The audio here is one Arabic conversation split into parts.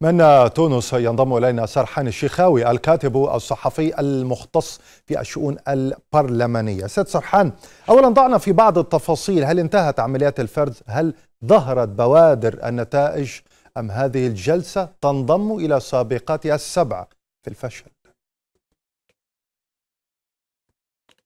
من تونس ينضم الينا سرحان الشيخاوي الكاتب الصحفي المختص في الشؤون البرلمانيه. سيد سرحان اولا ضعنا في بعض التفاصيل هل انتهت عمليات الفرز؟ هل ظهرت بوادر النتائج ام هذه الجلسه تنضم الى سابقاتها السبعه في الفشل؟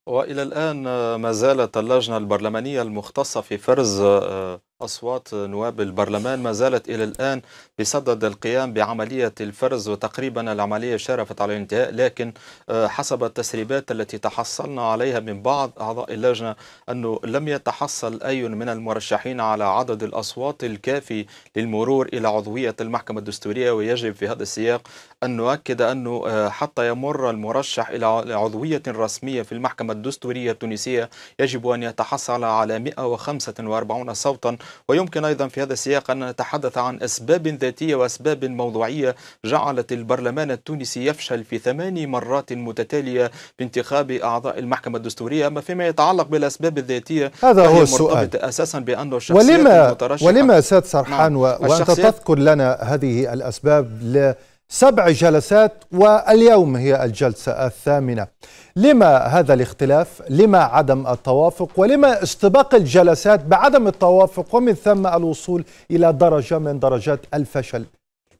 والى الان ما زالت اللجنه البرلمانيه المختصه في فرز آه، أصوات نواب البرلمان ما زالت إلى الآن بصدد القيام بعملية الفرز وتقريبا العملية شرفت على الانتهاء لكن آه، حسب التسريبات التي تحصلنا عليها من بعض أعضاء اللجنة أنه لم يتحصل أي من المرشحين على عدد الأصوات الكافي للمرور إلى عضوية المحكمة الدستورية ويجب في هذا السياق أن نؤكد أنه آه، حتى يمر المرشح إلى عضوية رسمية في المحكمة الدستورية التونسية يجب أن يتحصل على 145 صوتا ويمكن أيضا في هذا السياق أن نتحدث عن أسباب ذاتية وأسباب موضوعية جعلت البرلمان التونسي يفشل في ثماني مرات متتالية بانتخاب أعضاء المحكمة الدستورية أما فيما يتعلق بالأسباب الذاتية هذا هو السؤال أساسا بأنه الشخصيات ولما, ولما أستاذ سرحان نعم. وأنت تذكر لنا هذه الأسباب لا سبع جلسات واليوم هي الجلسة الثامنة لما هذا الاختلاف لما عدم التوافق ولما استباق الجلسات بعدم التوافق ومن ثم الوصول إلى درجة من درجات الفشل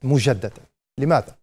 مجددا لماذا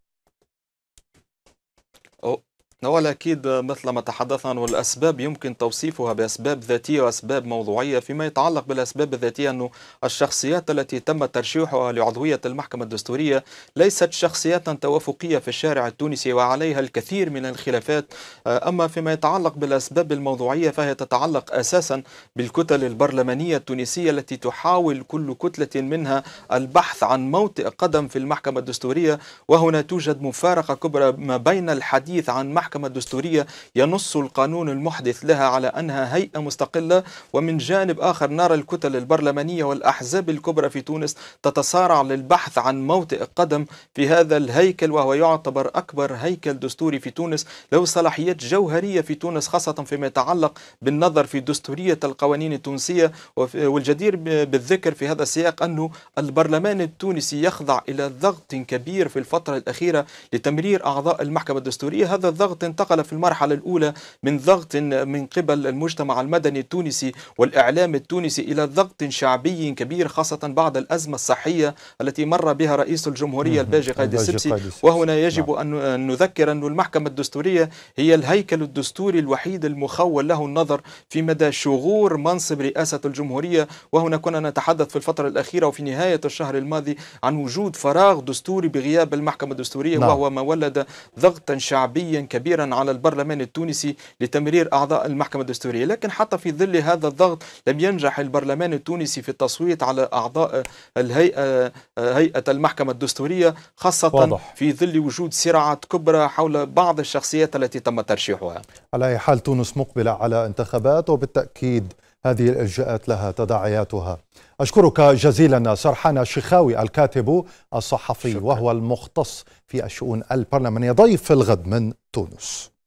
هو أكيد مثل ما تحدثنا والأسباب يمكن توصيفها بأسباب ذاتية وأسباب موضوعية فيما يتعلق بالأسباب الذاتية أنه الشخصيات التي تم ترشيحها لعضوية المحكمة الدستورية ليست شخصيات توافقية في الشارع التونسي وعليها الكثير من الخلافات أما فيما يتعلق بالأسباب الموضوعية فهي تتعلق أساسا بالكتل البرلمانية التونسية التي تحاول كل كتلة منها البحث عن موطئ قدم في المحكمة الدستورية وهنا توجد مفارقة كبرى ما بين الحديث عن محكمة المحكمة الدستورية ينص القانون المحدث لها على أنها هيئة مستقلة ومن جانب آخر نرى الكتل البرلمانية والأحزاب الكبرى في تونس تتصارع للبحث عن موطئ قدم في هذا الهيكل وهو يعتبر أكبر هيكل دستوري في تونس له صلاحيات جوهرية في تونس خاصة فيما يتعلق بالنظر في دستورية القوانين التونسية والجدير بالذكر في هذا السياق أنه البرلمان التونسي يخضع إلى ضغط كبير في الفترة الأخيرة لتمرير أعضاء المحكمة الدستورية هذا الضغط ضغط انتقل في المرحلة الأولى من ضغط من قبل المجتمع المدني التونسي والإعلام التونسي إلى ضغط شعبي كبير خاصة بعد الأزمة الصحية التي مر بها رئيس الجمهورية الباجي قايد السبسي وهنا يجب نعم. أن نذكر أن المحكمة الدستورية هي الهيكل الدستوري الوحيد المخول له النظر في مدى شغور منصب رئاسة الجمهورية وهنا كنا نتحدث في الفترة الأخيرة وفي نهاية الشهر الماضي عن وجود فراغ دستوري بغياب المحكمة الدستورية نعم. وهو ما ولد ضغطا شعبيا كبيرا كبيرا على البرلمان التونسي لتمرير أعضاء المحكمة الدستورية لكن حتى في ظل هذا الضغط لم ينجح البرلمان التونسي في التصويت على أعضاء الهيئة هيئة المحكمة الدستورية خاصة واضح. في ظل وجود صراعات كبرى حول بعض الشخصيات التي تم ترشيحها على أي حال تونس مقبلة على انتخابات وبالتأكيد هذه الإلجاءات لها تداعياتها أشكرك جزيلا سرحان الشخاوي الكاتب الصحفي شكرا. وهو المختص في الشؤون البرلمانية ضيف الغد من تونس